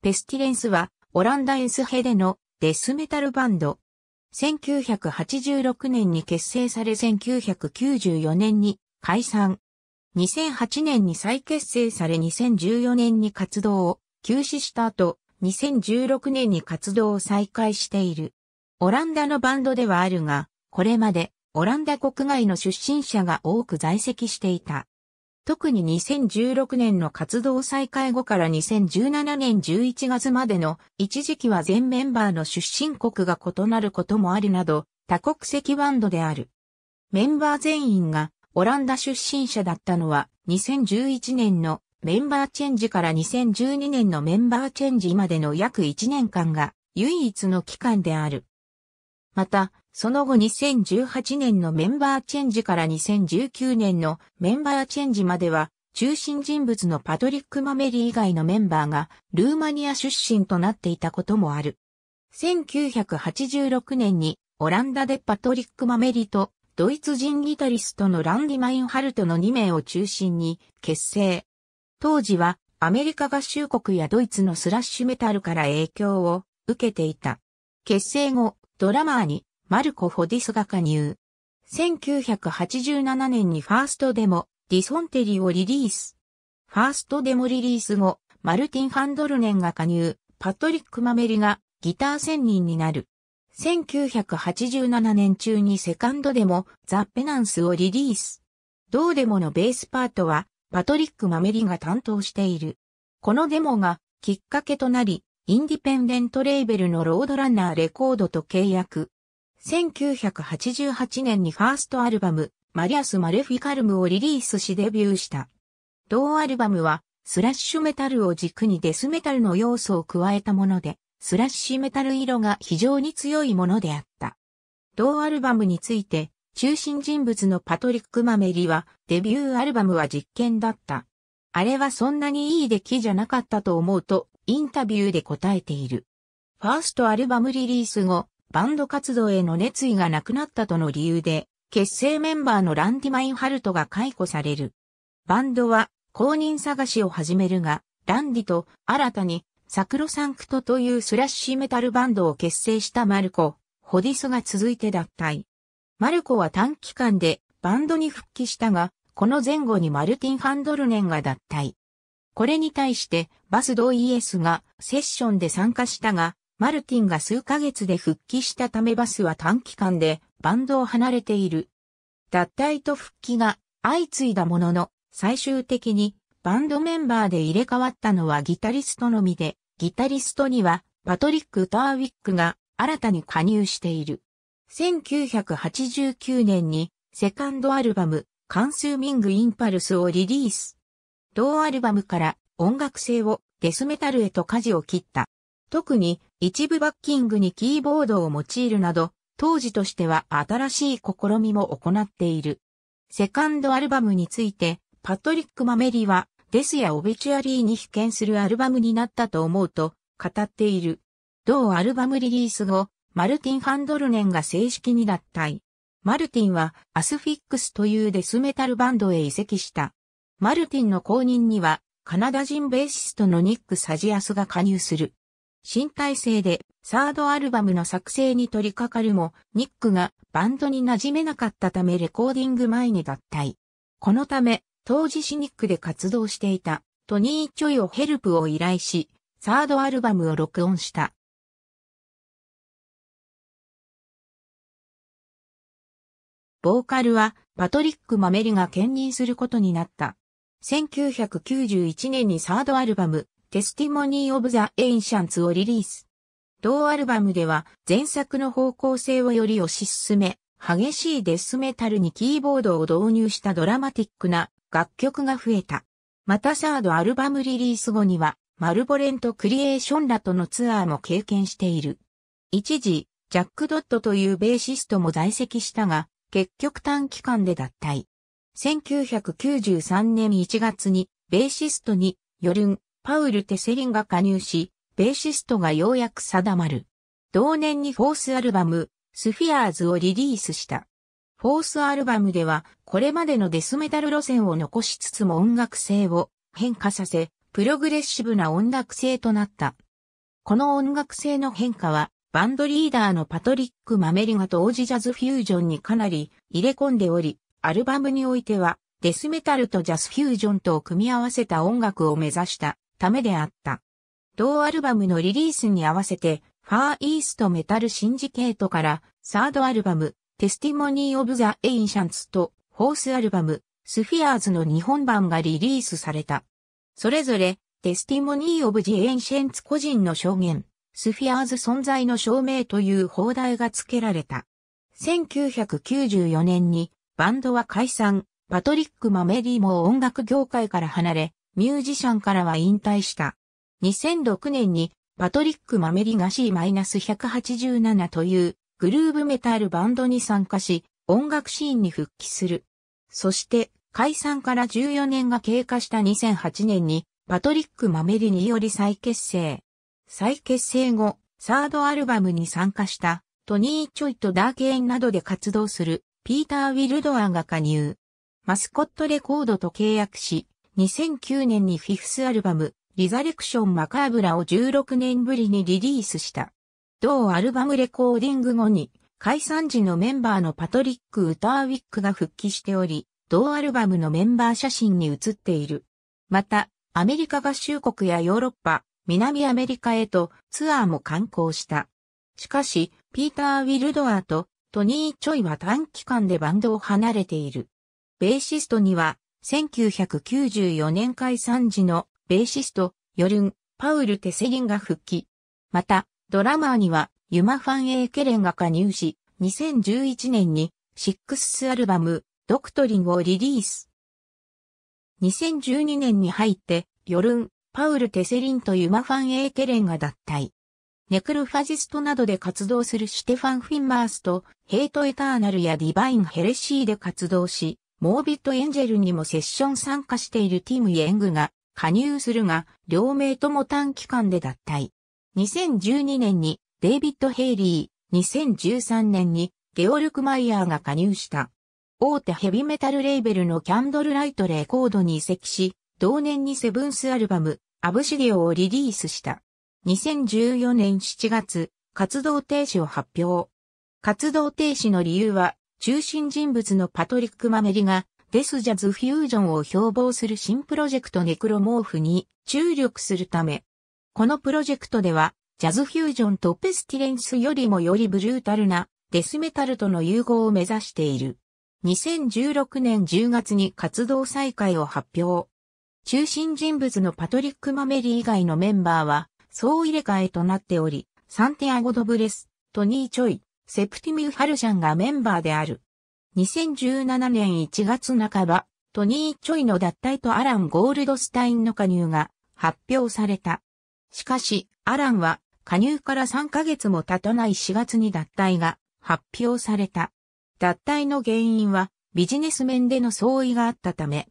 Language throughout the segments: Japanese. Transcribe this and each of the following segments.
ペスティレンスは、オランダエンスヘデのデスメタルバンド。1986年に結成され1994年に解散。2008年に再結成され2014年に活動を休止した後、2016年に活動を再開している。オランダのバンドではあるが、これまでオランダ国外の出身者が多く在籍していた。特に2016年の活動再開後から2017年11月までの一時期は全メンバーの出身国が異なることもあるなど多国籍バンドである。メンバー全員がオランダ出身者だったのは2011年のメンバーチェンジから2012年のメンバーチェンジまでの約1年間が唯一の期間である。また、その後2018年のメンバーチェンジから2019年のメンバーチェンジまでは、中心人物のパトリック・マメリー以外のメンバーがルーマニア出身となっていたこともある。1986年にオランダでパトリック・マメリとドイツ人ギタリストのランディ・マインハルトの2名を中心に結成。当時はアメリカ合衆国やドイツのスラッシュメタルから影響を受けていた。結成後、ドラマーにマルコ・フォディスが加入。1987年にファーストデモ、ディソンテリをリリース。ファーストデモリリース後、マルティン・ハンドルネンが加入、パトリック・マメリがギター専任になる。1987年中にセカンドデモ、ザ・ペナンスをリリース。同デモのベースパートは、パトリック・マメリが担当している。このデモがきっかけとなり、インディペンデントレーベルのロードランナーレコードと契約。1988年にファーストアルバム、マリアス・マレフィカルムをリリースしデビューした。同アルバムは、スラッシュメタルを軸にデスメタルの要素を加えたもので、スラッシュメタル色が非常に強いものであった。同アルバムについて、中心人物のパトリック・マメリは、デビューアルバムは実験だった。あれはそんなにいい出来じゃなかったと思うと、インタビューで答えている。ファーストアルバムリリース後、バンド活動への熱意がなくなったとの理由で、結成メンバーのランディ・マインハルトが解雇される。バンドは公認探しを始めるが、ランディと新たにサクロサンクトというスラッシュメタルバンドを結成したマルコ、ホディスが続いて脱退。マルコは短期間でバンドに復帰したが、この前後にマルティン・ハンドルネンが脱退。これに対してバスドイエスがセッションで参加したが、マルティンが数ヶ月で復帰したためバスは短期間でバンドを離れている。脱退と復帰が相次いだものの、最終的にバンドメンバーで入れ替わったのはギタリストのみで、ギタリストにはパトリック・ターウィックが新たに加入している。1989年にセカンドアルバム、カンスーミング・インパルスをリリース。同アルバムから音楽性をデスメタルへと舵を切った。特に一部バッキングにキーボードを用いるなど、当時としては新しい試みも行っている。セカンドアルバムについて、パトリック・マメリは、デスやオビチュアリーに被験するアルバムになったと思うと語っている。同アルバムリリース後、マルティン・ハンドルネンが正式に脱退。マルティンはアスフィックスというデスメタルバンドへ移籍した。マルティンの後任にはカナダ人ベーシストのニック・サジアスが加入する。新体制でサードアルバムの作成に取り掛かるも、ニックがバンドに馴染めなかったためレコーディング前に脱退。このため、当時シニックで活動していたトニー・チョイをヘルプを依頼し、サードアルバムを録音した。ボーカルはパトリック・マメリが兼任することになった。1991年にサードアルバム、テスティモニー・オブ・ザ・エインシャンツをリリース。同アルバムでは前作の方向性をより推し進め、激しいデスメタルにキーボードを導入したドラマティックな楽曲が増えた。またサードアルバムリリース後には、マルボレント・クリエーションらとのツアーも経験している。一時、ジャック・ドットというベーシストも在籍したが、結局短期間で脱退。1993年1月に、ベーシストに、ヨルン、パウル・テセリンが加入し、ベーシストがようやく定まる。同年にフォースアルバム、スフィアーズをリリースした。フォースアルバムでは、これまでのデスメタル路線を残しつつも音楽性を変化させ、プログレッシブな音楽性となった。この音楽性の変化は、バンドリーダーのパトリック・マメリが当時ジャズフュージョンにかなり入れ込んでおり、アルバムにおいては、デスメタルとジャズフュージョンとを組み合わせた音楽を目指したためであった。同アルバムのリリースに合わせて、ファーイーストメタルシンジケートから、サードアルバム、テスティモニー・オブ・ザ・エインシャンツと、ホースアルバム、スフィアーズの日本版がリリースされた。それぞれ、テスティモニー・オブ・ジ・エンシェンツ個人の証言、スフィアーズ存在の証明という放題が付けられた。1994年にバンドは解散、パトリック・マメリーも音楽業界から離れ、ミュージシャンからは引退した。2006年にパトリック・マメリが C-187 というグルーブメタルバンドに参加し、音楽シーンに復帰する。そして解散から14年が経過した2008年にパトリック・マメリにより再結成。再結成後、サードアルバムに参加したトニー・チョイとダーケーンなどで活動するピーター・ウィルドアンが加入。マスコットレコードと契約し、2009年にフィフスアルバム、リザレクションマカーブラを16年ぶりにリリースした。同アルバムレコーディング後に、解散時のメンバーのパトリック・ウターウィックが復帰しており、同アルバムのメンバー写真に写っている。また、アメリカ合衆国やヨーロッパ、南アメリカへとツアーも観光した。しかし、ピーター・ウィルドアとトニー・チョイは短期間でバンドを離れている。ベーシストには1994年解散時のベーシスト、ヨルン、パウル・テセリンが復帰。また、ドラマーには、ユマ・ファン・エーケレンが加入し、2011年に、シックススアルバム、ドクトリンをリリース。2012年に入って、ヨルン、パウル・テセリンとユマ・ファン・エーケレンが脱退。ネクロファジストなどで活動するシテファン・フィンマースと、ヘイト・エターナルやディバイン・ヘレシーで活動し、モービットエンジェルにもセッション参加しているティム・イエングが加入するが、両名とも短期間で脱退。2012年にデイビッド・ヘイリー、2013年にゲオルク・マイヤーが加入した。大手ヘビメタルレーベルのキャンドルライトレコードに移籍し、同年にセブンスアルバム、アブシディオをリリースした。2014年7月、活動停止を発表。活動停止の理由は、中心人物のパトリック・マメリが、デスジャズ・フュージョンを標榜する新プロジェクトネクロモーフに注力するため、このプロジェクトでは、ジャズフュージョンとペスティレンスよりもよりブルータルなデスメタルとの融合を目指している。2016年10月に活動再開を発表。中心人物のパトリック・マメリ以外のメンバーは、総入れ替えとなっており、サンティアゴ・ド・ブレス、トニー・チョイ、セプティミュ・ハルシャンがメンバーである。2017年1月半ば、トニー・チョイの脱退とアラン・ゴールドスタインの加入が発表された。しかし、アランは加入から3ヶ月も経たない4月に脱退が発表された。脱退の原因はビジネス面での相違があったため、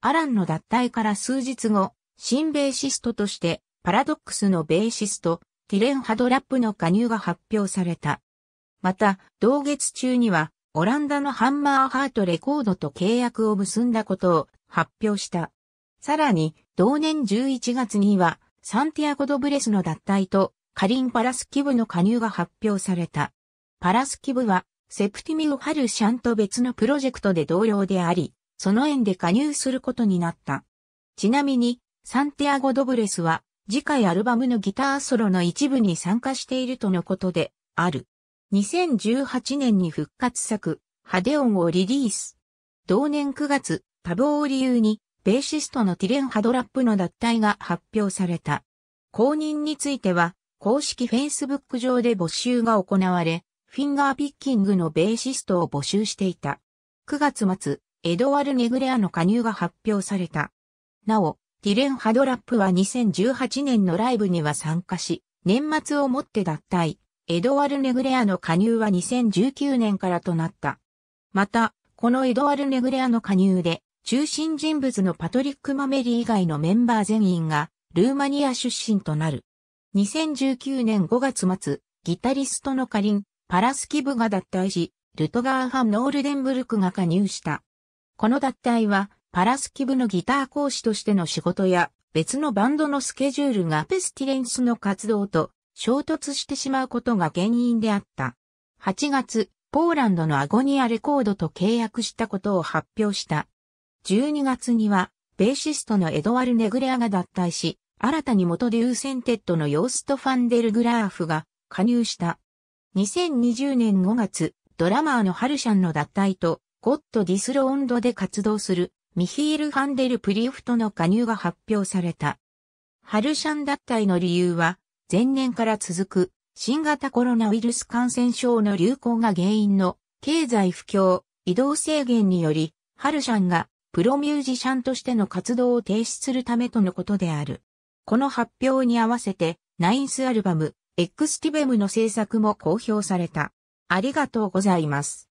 アランの脱退から数日後、新ベーシストとしてパラドックスのベーシスト、ティレン・ハドラップの加入が発表された。また、同月中には、オランダのハンマーハートレコードと契約を結んだことを発表した。さらに、同年11月には、サンティアゴ・ド・ブレスの脱退と、カリン・パラスキブの加入が発表された。パラスキブは、セプティミル・ハルシャンと別のプロジェクトで同僚であり、その縁で加入することになった。ちなみに、サンティアゴ・ド・ブレスは、次回アルバムのギターソロの一部に参加しているとのことで、ある。2018年に復活作、ハデオンをリリース。同年9月、多忙を理由に、ベーシストのティレン・ハドラップの脱退が発表された。公認については、公式 Facebook 上で募集が行われ、フィンガーピッキングのベーシストを募集していた。9月末、エドワル・ネグレアの加入が発表された。なお、ティレン・ハドラップは2018年のライブには参加し、年末をもって脱退。エドワル・ネグレアの加入は2019年からとなった。また、このエドワル・ネグレアの加入で、中心人物のパトリック・マメリ以外のメンバー全員が、ルーマニア出身となる。2019年5月末、ギタリストのカリン、パラスキブが脱退し、ルトガーハン・ノールデンブルクが加入した。この脱退は、パラスキブのギター講師としての仕事や、別のバンドのスケジュールがペスティレンスの活動と衝突してしまうことが原因であった。8月、ポーランドのアゴニアレコードと契約したことを発表した。12月には、ベーシストのエドワル・ネグレアが脱退し、新たに元デューセンテッドのヨースト・ファンデル・グラーフが加入した。2020年5月、ドラマーのハルシャンの脱退と、ゴッド・ディスロンドで活動するミヒール・ファンデル・プリフトの加入が発表された。ハルシャン脱退の理由は、前年から続く新型コロナウイルス感染症の流行が原因の経済不況、移動制限により、ハルシャンがプロミュージシャンとしての活動を停止するためとのことである。この発表に合わせて、ナインスアルバム、エクスティベムの制作も公表された。ありがとうございます。